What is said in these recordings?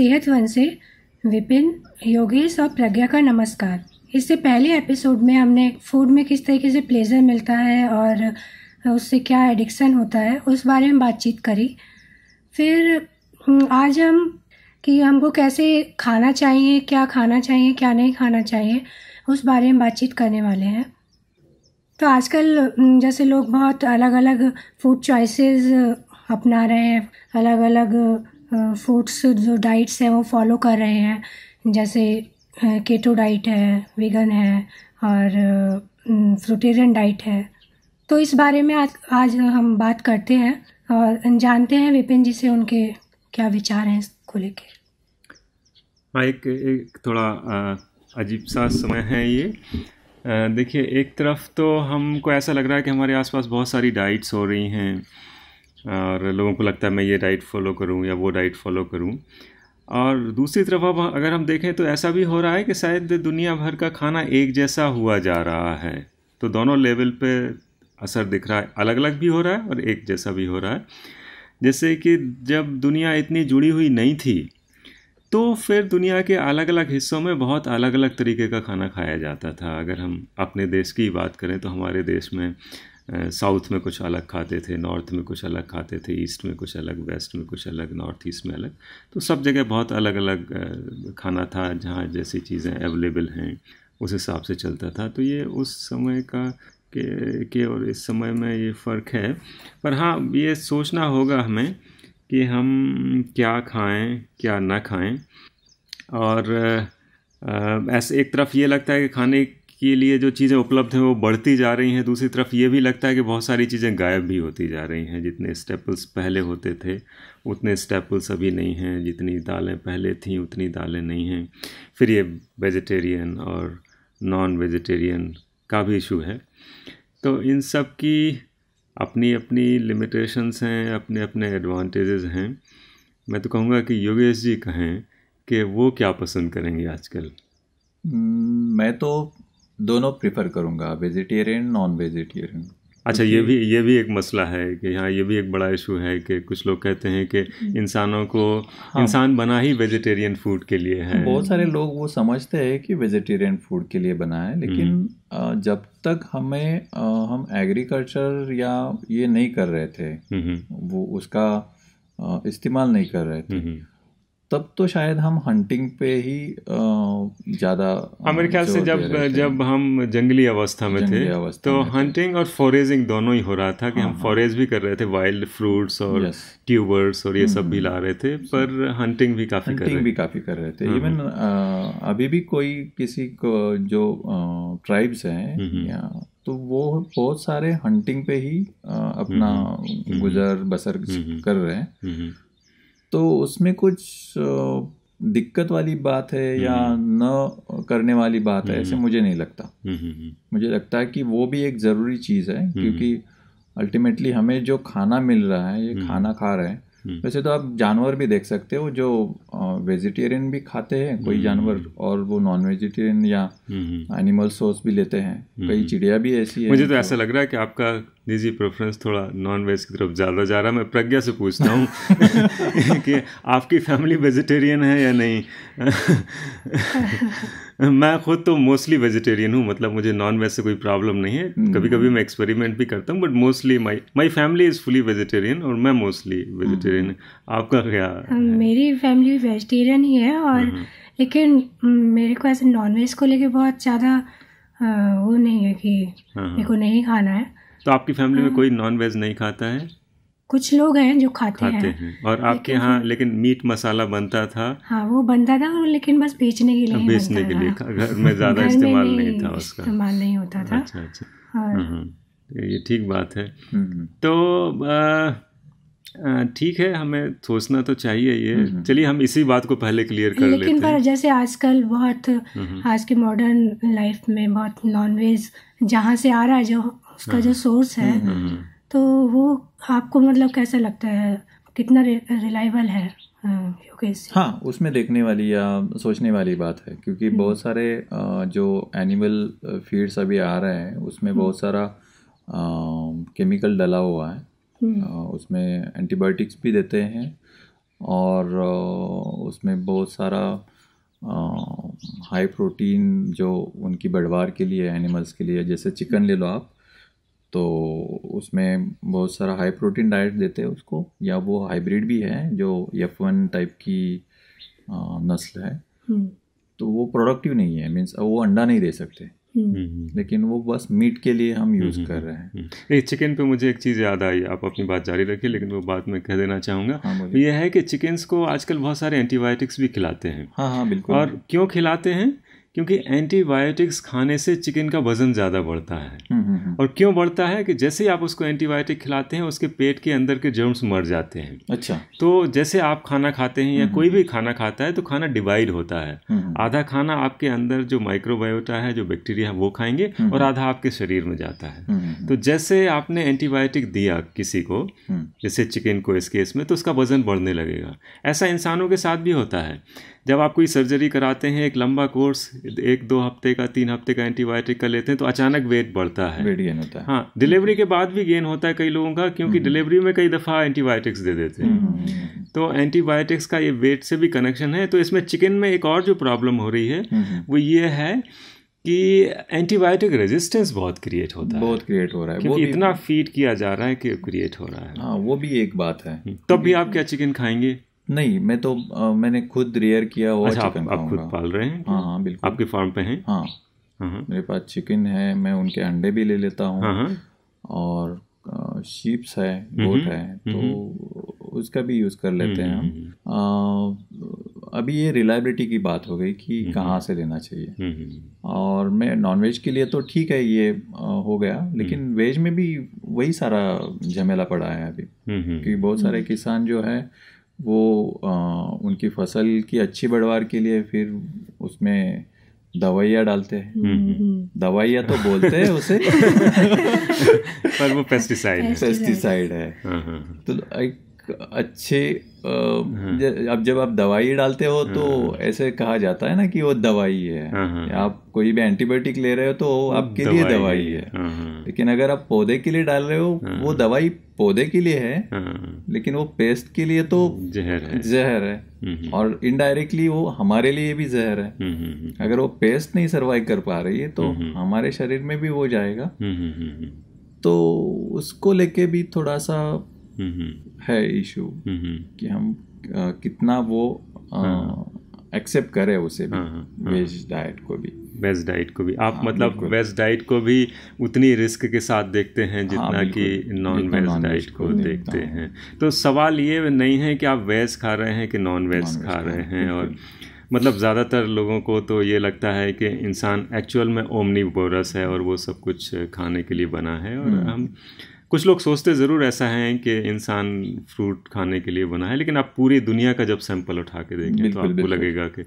One से विपिन योगेश और प्रज्ञा का नमस्कार इससे पहले एपिसोड में हमने फूड में किस तरीके से प्लेजर मिलता है और उससे क्या एडिक्शन होता है उस बारे में बातचीत करी फिर हम्म, आज हम कि हमको कैसे खाना चाहिए क्या खाना चाहिए क्या नहीं खाना चाहिए उस बारे में बातचीत करने वाले हैं तो आजकल हम्म, जैसे लोग बहुत अलग अलग फूड चॉइसेस अपना रहे हैं अलग अलग फूड्स जो डाइट्स हैं वो फॉलो कर रहे हैं जैसे केटो डाइट है वीगन है और फ्रूटेरियन डाइट है तो इस बारे में आज आज हम बात करते हैं और जानते हैं विपिन जी से उनके क्या विचार हैं इसको लेकर हाँ एक, एक थोड़ा अजीब सा समय है ये देखिए एक तरफ तो हमको ऐसा लग रहा है कि हमारे आसपास बहुत सारी डाइट्स हो रही हैं और लोगों को लगता है मैं ये डाइट फॉलो करूँ या वो डाइट फॉलो करूँ और दूसरी तरफ अब अगर हम देखें तो ऐसा भी हो रहा है कि शायद दुनिया भर का खाना एक जैसा हुआ जा रहा है तो दोनों लेवल पे असर दिख रहा है अलग अलग भी हो रहा है और एक जैसा भी हो रहा है जैसे कि जब दुनिया इतनी जुड़ी हुई नहीं थी तो फिर दुनिया के अलग अलग हिस्सों में बहुत अलग अलग तरीके का खाना खाया जाता था अगर हम अपने देश की बात करें तो हमारे देश में साउथ में कुछ अलग खाते थे नॉर्थ में कुछ अलग खाते थे ईस्ट में कुछ अलग वेस्ट में कुछ अलग नॉर्थ ईस्ट में अलग तो सब जगह बहुत अलग अलग खाना था जहाँ जैसी चीज़ें अवेलेबल हैं उस हिसाब से चलता था तो ये उस समय का के के और इस समय में ये फ़र्क है पर हाँ ये सोचना होगा हमें कि हम क्या खाएं क्या ना खाएं और ऐसे एक तरफ ये लगता है कि खाने के लिए जो चीज़ें उपलब्ध हैं वो बढ़ती जा रही हैं दूसरी तरफ ये भी लगता है कि बहुत सारी चीज़ें गायब भी होती जा रही हैं जितने स्टेपल्स पहले होते थे उतने स्टेपल्स अभी नहीं हैं जितनी दालें पहले थीं उतनी दालें नहीं हैं फिर ये वेजिटेरियन और नॉन वेजिटेरियन का भी इशू है तो इन सब की अपनी अपनी लिमिटेशंस हैं अपने अपने एडवांटेजेस हैं मैं तो कहूँगा कि योगेश जी कहें कि वो क्या पसंद करेंगे आजकल मैं तो दोनों प्रिफर करूँगा वेजिटेरियन नॉन वेजिटेरियन अच्छा ये भी ये भी एक मसला है कि हाँ ये भी एक बड़ा इशू है कि कुछ लोग कहते हैं कि हम्म। इंसानों को हाँ, इंसान बना ही वेजिटेरियन फूड के लिए है बहुत सारे लोग वो समझते हैं कि वेजिटेरियन फूड के लिए बना है लेकिन हम्म। जब तक हमें हम एग्रीकल्चर या ये नहीं कर रहे थे हम्म। वो उसका इस्तेमाल नहीं कर रहे थे तब तो शायद हम हंटिंग पे ही ज्यादा हमारे ख्याल से जब जब हम जंगली अवस्था में जंगली थे अवस्था तो में हंटिंग और फॉरेजिंग दोनों ही हो रहा था कि हाँ, हम हाँ। फॉरेज भी कर रहे थे वाइल्ड फ्रूट्स और ट्यूबर्स और ये सब भी हम्म। ला रहे थे पर हंटिंग भी काफी हंटिंग कर रहे भी काफी कर रहे थे इवन हम्म, हम्म। अभी भी कोई किसी को जो ट्राइब्स हैं तो वो बहुत सारे हंटिंग पे ही अपना गुजर बसर कर रहे हैं तो उसमें कुछ दिक्कत वाली बात है हम्म। या न करने वाली बात है ऐसे हम्म। मुझे नहीं लगता हम्म, मुझे लगता है कि वो भी एक ज़रूरी चीज़ है क्योंकि अल्टीमेटली हमें जो खाना मिल रहा है ये खाना खा रहे हैं हम्म। वैसे तो आप जानवर भी देख सकते हो जो वेजिटेरियन भी खाते हैं कोई हम्म, जानवर हम्म। और वो नॉन वेजिटेरियन या एनिमल सोर्स भी लेते हैं कई चिड़िया भी ऐसी है मुझे तो ऐसा लग रहा है कि आपका निजी प्रेफरेंस थोड़ा नॉन वेज की तरफ ज़्यादा जा रहा है मैं प्रज्ञा से पूछता हूँ कि आपकी फैमिली वेजिटेरियन है या नहीं मैं खुद तो मोस्टली वेजिटेरियन हूँ मतलब मुझे नॉन वेज से कोई प्रॉब्लम नहीं है hmm. कभी कभी मैं एक्सपेरिमेंट भी करता हूँ but mostly my my family is fully vegetarian और मैं मोस्टली वेजिटेरियन hmm. आपका क्या मेरी फैमिली वेजिटेरियन ही है और hmm. लेकिन मेरे को ऐसे नॉन वेज को लेके बहुत ज़्यादा वो नहीं है कि हाँ, हाँ। मेरे को नहीं खाना है तो आपकी फैमिली में हाँ। कोई नॉन वेज नहीं खाता है कुछ लोग हैं जो खाते, खाते हैं।, हैं और आपके यहाँ लेकिन मीट मसाला बनता था हाँ वो बनता था लेकिन बस बेचने के लिए बेचने के लिए घर में ज़्यादा इस्तेमाल नहीं, नहीं था उसका इस्तेमाल नहीं होता था अच्छा अच्छा हम्म, हम्म। तो ये ठीक बात है हम्म, तो ठीक है हमें सोचना तो चाहिए ये चलिए हम इसी बात को पहले क्लियर कर लेकिन लेते लेकिन जैसे आजकल बहुत आज के मॉडर्न लाइफ में बहुत नॉनवेज जहाँ से आ रहा है जो उसका जो सोर्स हाँ। है तो वो आपको मतलब कैसा लगता है कितना रिलायबल है योगेश हाँ उसमें देखने वाली या सोचने वाली बात है क्योंकि हम्म। बहुत सारे जो एनिमल फीड्स अभी आ रहे हैं उसमें हम्म। बहुत सारा केमिकल डला हुआ है हम्म। उसमें एंटीबायोटिक्स भी देते हैं और उसमें बहुत सारा हाई प्रोटीन जो उनकी बढ़वार के लिए एनिमल्स के लिए जैसे चिकन ले लो आप तो उसमें बहुत सारा हाई प्रोटीन डाइट देते हैं उसको या वो हाइब्रिड भी है जो एफ वन टाइप की नस्ल है हम्म। तो वो प्रोडक्टिव नहीं है मीन्स वो अंडा नहीं दे सकते हम्म। हम्म, लेकिन वो बस मीट के लिए हम यूज़ कर रहे हैं ये चिकन पे मुझे एक चीज़ याद आई आप अपनी बात जारी रखिए लेकिन वो बात मैं कह देना चाहूँगा हाँ ये है कि चिकन्स को आजकल बहुत सारे एंटीबायोटिक्स भी खिलाते हैं हाँ हाँ बिल्कुल और क्यों खिलाते हैं क्योंकि एंटीबायोटिक्स खाने से चिकन का वज़न ज़्यादा बढ़ता है हम्म, हम्म, हम्म। और क्यों बढ़ता है कि जैसे ही आप उसको एंटीबायोटिक खिलाते हैं उसके पेट के अंदर के जर्म्स मर जाते हैं अच्छा तो जैसे आप खाना खाते हैं या कोई भी खाना खाता है तो खाना डिवाइड होता है आधा खाना आपके अंदर जो माइक्रोबायोटा है जो बैक्टीरिया है वो खाएंगे और आधा आपके शरीर में जाता है तो जैसे आपने एंटीबायोटिक दिया किसी को जैसे चिकन को इस केस में तो उसका वज़न बढ़ने लगेगा ऐसा इंसानों के साथ भी होता है जब आप कोई सर्जरी कराते हैं एक लंबा कोर्स एक दो हफ्ते का तीन हफ्ते का एंटीबायोटिक का लेते हैं तो अचानक वेट बढ़ता है वेट गेन होता है हाँ डिलीवरी के बाद भी गेन होता है कई लोगों का क्योंकि डिलीवरी हम्म। में कई दफ़ा एंटीबायोटिक्स दे देते हैं हम्म, हम्म, तो एंटीबायोटिक्स का ये वेट से भी कनेक्शन है तो इसमें चिकन में एक और जो प्रॉब्लम हो रही है वो ये है कि एंटीबायोटिक रेजिस्टेंस बहुत क्रिएट होता है बहुत क्रिएट हो रहा है क्योंकि इतना फीड किया जा रहा है कि क्रिएट हो रहा है हाँ वो भी एक बात है तब भी आप क्या चिकन खाएंगे नहीं मैं तो आ, मैंने खुद रेयर किया हुआ अच्छा, चिकन आप, आप खुद पाल रहे हैं हाँ हाँ बिल्कुल आपके फार्म पे हैं हाँ हम्म। मेरे पास चिकन है मैं उनके अंडे भी ले लेता हूँ हाँ, हाँ। और शीप्स है गोट हम्म, है हम्म, तो उसका भी यूज़ कर लेते हैं हम अभी ये रिलायबिलिटी की बात हो गई कि कहाँ से लेना चाहिए और मैं नॉनवेज के लिए तो ठीक है ये हो गया लेकिन वेज में भी वही सारा झमेला पड़ा है अभी क्योंकि बहुत सारे किसान जो है वो आ, उनकी फसल की अच्छी बढ़वार के लिए फिर उसमें दवाइयाँ डालते हैं हम्म, हम्म। हम्म। दवाइयाँ तो बोलते हैं उसे पर वो पेस्टिसाइड है पेस्टिसाइड है हाँ, हाँ, हाँ। तो एक अच्छे हम्म। अब जब आप दवाई डालते हो तो हम्म। ऐसे कहा जाता है ना कि वो दवाई है हाँ, हाँ। आप कोई भी एंटीबायोटिक ले रहे हो तो आपके लिए दवाई है हाँ, लेकिन अगर आप पौधे के लिए डाल रहे हो वो दवाई पौधे के लिए है लेकिन वो पेस्ट के लिए तो जहर है जहर है हम्म, और इनडायरेक्टली वो हमारे लिए भी जहर है अगर वो पेस्ट नहीं सर्वाइव कर पा रही है तो हमारे शरीर में भी वो जाएगा तो उसको लेके भी थोड़ा सा है इशू कि हम कितना वो एक्सेप्ट हाँ। करें उसे हाँ, हाँ, वेज डाइट को भी वेज डाइट को भी आप हाँ, मतलब वेज डाइट को भी उतनी रिस्क के साथ देखते हैं जितना हाँ, कि नॉन वेज डाइट को देखते हैं तो सवाल ये नहीं है कि आप वेज खा रहे हैं कि नॉन वेज खा रहे हैं और मतलब ज़्यादातर लोगों को तो ये लगता है कि इंसान एक्चुअल में ओमनी बोरस है और वो सब कुछ खाने के लिए बना है और हम्म। हम कुछ लोग सोचते ज़रूर ऐसा है कि इंसान फ्रूट खाने के लिए बना है लेकिन आप पूरी दुनिया का जब सैंपल उठा के देखें तो आपको लगेगा कि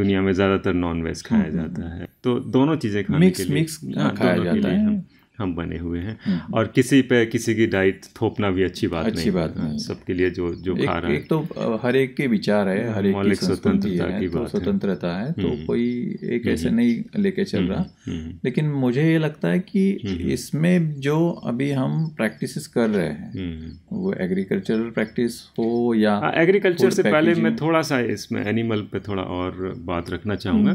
दुनिया में ज़्यादातर नॉन वेज खाया हम्म, जाता हम्म। है तो दोनों चीज़ें खाने मिक्स, के लिए मिक्स हाँ, खाया जाता है हम बने हुए हैं हम्म। और किसी पे किसी की डाइट थोपना भी अच्छी बात अच्छी नहीं बात नहीं सबके लिए जो जो एक, खा रहा है तो हर एक के विचार है हर एक की स्वतंत्रता तो की बात स्वतंत्रता है तो हम्म। कोई एक हम्म। ऐसे नहीं लेके चल रहा लेकिन मुझे ये लगता है कि इसमें जो अभी हम प्रैक्टिस कर रहे हैं वो एग्रीकल्चरल प्रैक्टिस हो या एग्रीकल्चर हाँ, से पहले मैं थोड़ा सा इसमें एनिमल पे थोड़ा और बात रखना चाहूंगा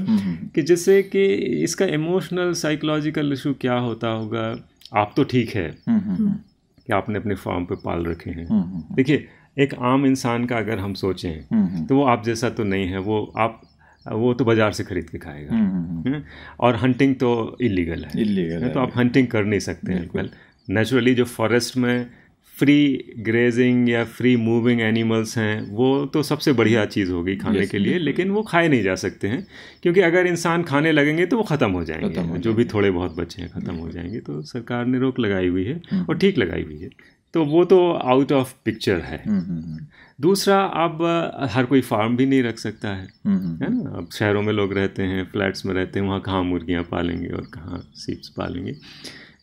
कि जैसे कि इसका इमोशनल साइकोलॉजिकल इशू क्या होता होगा आप तो ठीक है हम्म, हम्म, हम्म। कि आपने अपने फॉर्म पे पाल रखे हैं देखिए एक आम इंसान का अगर हम सोचें तो वो आप जैसा तो नहीं है वो आप वो तो बाजार से खरीद के खाएगा और हंटिंग तो इलीगल है इलीगल है तो आप हंटिंग कर नहीं सकते हैं नेचुरली जो फॉरेस्ट में फ्री ग्रेजिंग या फ्री मूविंग एनिमल्स हैं वो तो सबसे बढ़िया चीज़ होगी खाने yes, के लिए लेकिन वो खाए नहीं जा सकते हैं क्योंकि अगर इंसान खाने लगेंगे तो वो ख़त्म हो जाएंगे हो जो भी थोड़े बहुत बच्चे हैं ख़त्म हो जाएंगे तो सरकार ने रोक लगाई हुई है हम्म। और ठीक लगाई हुई है तो वो तो आउट ऑफ पिक्चर है हम्म, हम्म, दूसरा अब हर कोई फार्म भी नहीं रख सकता है है ना अब शहरों में लोग रहते हैं फ्लैट्स में रहते हैं वहाँ कहाँ मुर्गियाँ पालेंगे और कहाँ सीप्स पालेंगे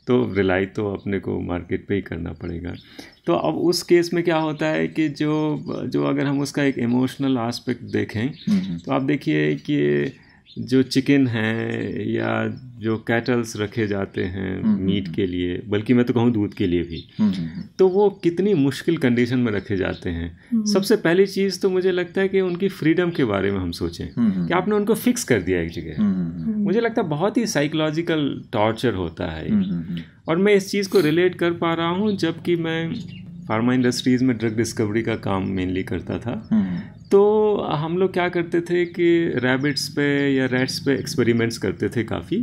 तो रिलाई तो अपने को मार्केट पे ही करना पड़ेगा तो अब उस केस में क्या होता है कि जो जो अगर हम उसका एक इमोशनल आस्पेक्ट देखें हम्म, हम्म। तो आप देखिए कि जो चिकन हैं या जो कैटल्स रखे जाते हैं हम्म, हम्म, मीट हम्म। के लिए बल्कि मैं तो कहूँ दूध के लिए भी तो वो कितनी मुश्किल कंडीशन में रखे जाते हैं सबसे पहली चीज़ तो मुझे लगता है कि उनकी फ्रीडम के बारे में हम सोचें कि आपने उनको फिक्स कर दिया एक जगह मुझे लगता है बहुत ही साइकोलॉजिकल टॉर्चर होता है और मैं इस चीज़ को रिलेट कर पा रहा हूँ जबकि मैं फार्मा इंडस्ट्रीज़ में ड्रग डिस्कवरी का काम मेनली करता था हम्म। तो हम लोग क्या करते थे कि रैबिट्स पे या रेट्स पे एक्सपेरिमेंट्स करते थे काफ़ी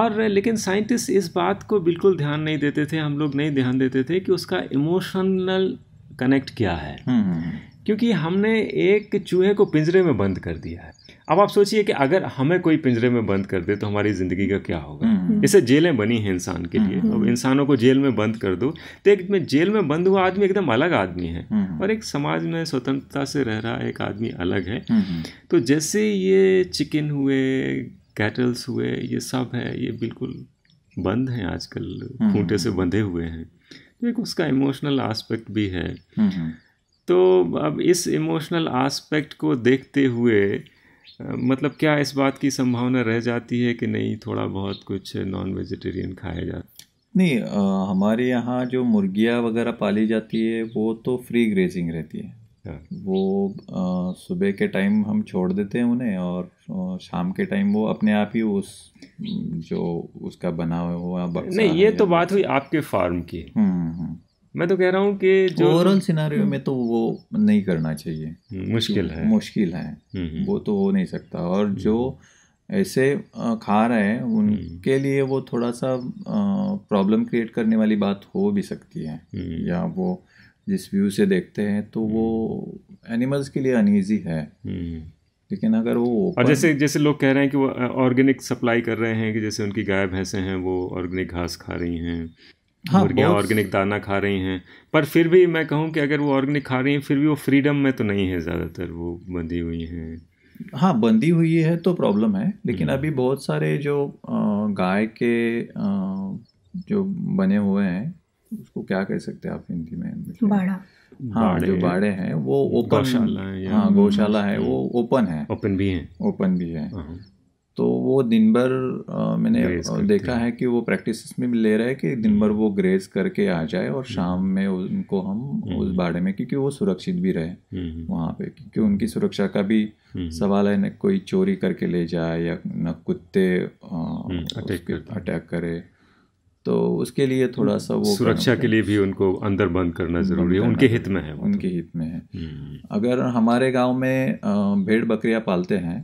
और लेकिन साइंटिस्ट इस बात को बिल्कुल ध्यान नहीं देते थे हम लोग नहीं ध्यान देते थे कि उसका इमोशनल कनेक्ट क्या है हम्म, हम्म, क्योंकि हमने एक चूहे को पिंजरे में बंद कर दिया है अब आप सोचिए कि अगर हमें कोई पिंजरे में बंद कर दे तो हमारी ज़िंदगी का क्या होगा जैसे हम्म। जेलें बनी हैं इंसान के लिए हम्म। अब इंसानों को जेल में बंद कर दो तो एक में जेल में बंद हुआ आदमी एकदम अलग आदमी है हम्म। और एक समाज में स्वतंत्रता से रह रहा एक आदमी अलग है तो जैसे ये चिकन हुए कैटल्स हुए ये सब है ये बिल्कुल बंद हैं आजकल खूंटे से बंधे हुए हैं तो एक उसका इमोशनल आस्पेक्ट भी है तो अब इस इमोशनल आस्पेक्ट को देखते हुए मतलब क्या इस बात की संभावना रह जाती है कि नहीं थोड़ा बहुत कुछ नॉन वेजिटेरियन खाया जाता नहीं आ, हमारे यहाँ जो मुर्गियाँ वगैरह पाली जाती है वो तो फ्री ग्रेजिंग रहती है हाँ। वो सुबह के टाइम हम छोड़ देते हैं उन्हें और शाम के टाइम वो अपने आप ही उस जो उसका बना हुआ नहीं ये तो बात हुई आपके फार्म की हम्म, हम्म। मैं तो कह रहा हूँ कि जो ओवरऑल सिनारियों में तो वो नहीं करना चाहिए हम्म, मुश्किल है मुश्किल है हम्म, हम्म। वो तो हो नहीं सकता और जो ऐसे खा रहे हैं उनके लिए वो थोड़ा सा प्रॉब्लम क्रिएट करने वाली बात हो भी सकती है या वो जिस व्यू से देखते हैं तो वो एनिमल्स के लिए अनईजी है लेकिन अगर वो और जैसे जैसे लोग कह रहे हैं कि वो ऑर्गेनिक सप्लाई कर रहे हैं कि जैसे उनकी गाय भैंसे हैं वो ऑर्गेनिक घास खा रही हैं हाँ, मुर्गियाँ ऑर्गेनिक दाना खा रही हैं पर फिर भी मैं कहूँ कि अगर वो ऑर्गेनिक खा रही हैं फिर भी वो फ्रीडम में तो नहीं है ज़्यादातर वो बंधी हुई हैं हाँ बंदी हुई है तो प्रॉब्लम है लेकिन हम्म। अभी बहुत सारे जो गाय के जो बने हुए हैं उसको क्या कह सकते हैं आप हिंदी में बाड़ा हाँ जो बाड़े हैं वो ओपन गौशाला है हाँ गौशाला है हम्म। वो ओपन है ओपन भी है ओपन भी है हाँ। तो वो दिन भर मैंने देखा है कि वो प्रैक्टिस में भी ले रहे हैं कि दिन भर हम्म। वो ग्रेज करके आ जाए और हम्म। शाम में उनको हम उस हम्म। बाड़े में क्योंकि वो सुरक्षित भी रहे वहाँ पे क्योंकि उनकी सुरक्षा का भी सवाल है न कोई चोरी करके ले जाए या न कुत्ते अटैक करे तो उसके लिए थोड़ा सा वो सुरक्षा के लिए भी उनको अंदर बंद करना ज़रूरी है उनके हित में है उनके तो। हित में है अगर हमारे गांव में भेड़ बकरियां पालते हैं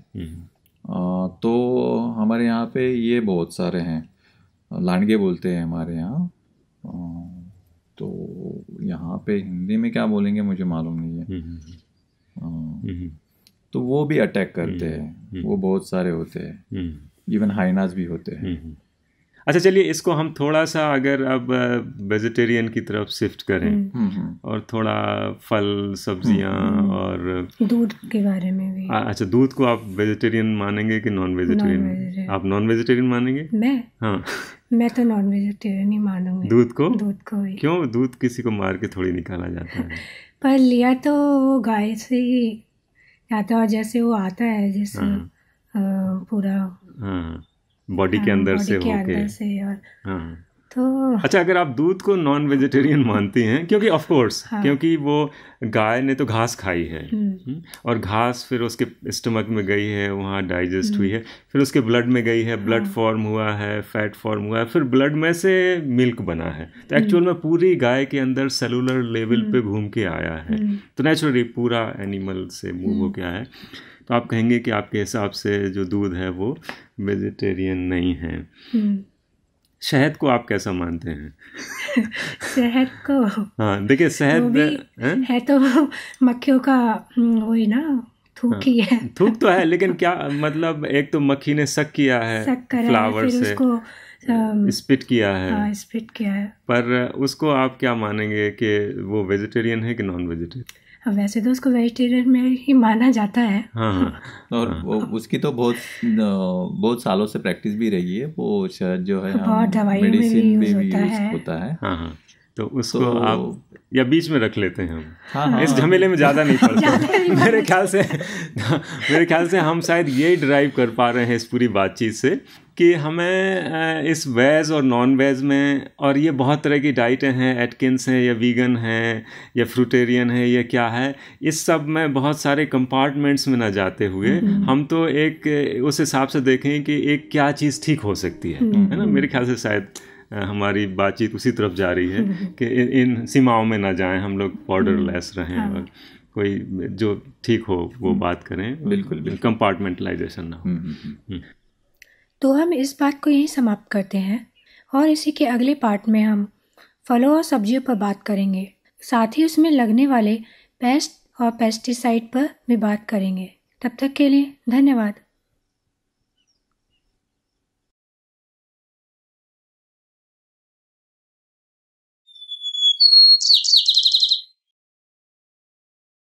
तो हमारे यहाँ पे ये बहुत सारे हैं लांडगे बोलते हैं हमारे यहाँ तो यहाँ पे हिंदी में क्या बोलेंगे मुझे मालूम नहीं है हम्म, हम्म, हम्म। तो वो भी अटैक करते हैं वो बहुत सारे होते हैं इवन हाइनाज भी होते हैं अच्छा चलिए इसको हम थोड़ा सा अगर अब वेजिटेरियन की तरफ शिफ्ट करें हम्म। हम्म, हम्म। और थोड़ा फल सब्जियां और दूध के बारे में भी अच्छा दूध को आप वेजिटेरियन मानेंगे कि नॉन वेजिटेरियन आप नॉन वेजिटेरियन मानेंगे मैं हाँ मैं तो नॉन वेजिटेरियन ही मानूंगी दूध को दूध को ही क्यों दूध किसी को मार के थोड़ी निकाला जाता है पर लिया तो गाय से ही आता है और जैसे वो आता है जैसे हाँ। पूरा हाँ। बॉडी के हाँ, अंदर से होके हाँ। तो अच्छा अगर आप दूध को नॉन वेजिटेरियन मानती हैं क्योंकि ऑफ कोर्स हाँ। क्योंकि वो गाय ने तो घास खाई है हम्म। हम्म। और घास फिर उसके स्टमक में गई है वहाँ डाइजेस्ट हुई हम्म। है फिर उसके ब्लड में गई है ब्लड हाँ। फॉर्म हुआ है फैट फॉर्म हुआ है फिर ब्लड में से मिल्क बना है तो एक्चुअल में पूरी गाय के अंदर सेलुलर लेवल पे घूम के आया है तो नेचुरली पूरा एनिमल से मूव हो गया है तो आप कहेंगे कि आपके हिसाब से जो दूध है वो वेजिटेरियन नहीं है हम्म। शहद को आप कैसा मानते हैं शहद को हाँ देखिए शहद है तो मक्खियों का हम्म, वो ही ना थूक हाँ। ही है थूक तो है लेकिन क्या मतलब एक तो मक्खी ने सक किया है फ्लावर से उसको स्पिट किया है हाँ, स्पिट किया है पर उसको आप क्या मानेंगे कि वो वेजिटेरियन है कि नॉन वेजिटेरियन वैसे तो उसको वेजिटेरियन में ही माना जाता है हाँ, हाँ। और हाँ। वो उसकी तो बहुत बहुत सालों से प्रैक्टिस भी रही है वो शायद जो है बहुत दवाई में भी यूज होता है, होता है। हाँ, हाँ। तो उसको तो... आप या बीच में रख लेते हैं हम हाँ, हाँ। इस झमेले में ज़्यादा नहीं पड़ते मेरे ख्याल से मेरे ख्याल से हम शायद ये ड्राइव कर पा रहे हैं इस पूरी बातचीत से कि हमें इस वेज और नॉन वेज में और ये बहुत तरह की डाइटें हैं एटकिंस हैं या वीगन हैं या फ्रूटेरियन है या क्या है इस सब में बहुत सारे कंपार्टमेंट्स में ना जाते हुए हम्म, हम्म। हम तो एक उस हिसाब से देखें कि एक क्या चीज़ ठीक हो सकती है हम्म। है ना मेरे ख्याल से शायद हमारी बातचीत उसी तरफ जा रही है कि इन सीमाओं में ना जाएं हम लोग बॉर्डर हम्म। लेस रहें हाँ। और कोई जो ठीक हो वो हम्म। बात करें बिल्कुल कंपार्टमेंटलाइजेशन ना हो हम्म, तो हम इस बात को यहीं समाप्त करते हैं और इसी के अगले पार्ट में हम फलों और सब्जियों पर बात करेंगे साथ ही उसमें लगने वाले पेस्ट और पेस्टिसाइड पर भी बात करेंगे तब तक के लिए धन्यवाद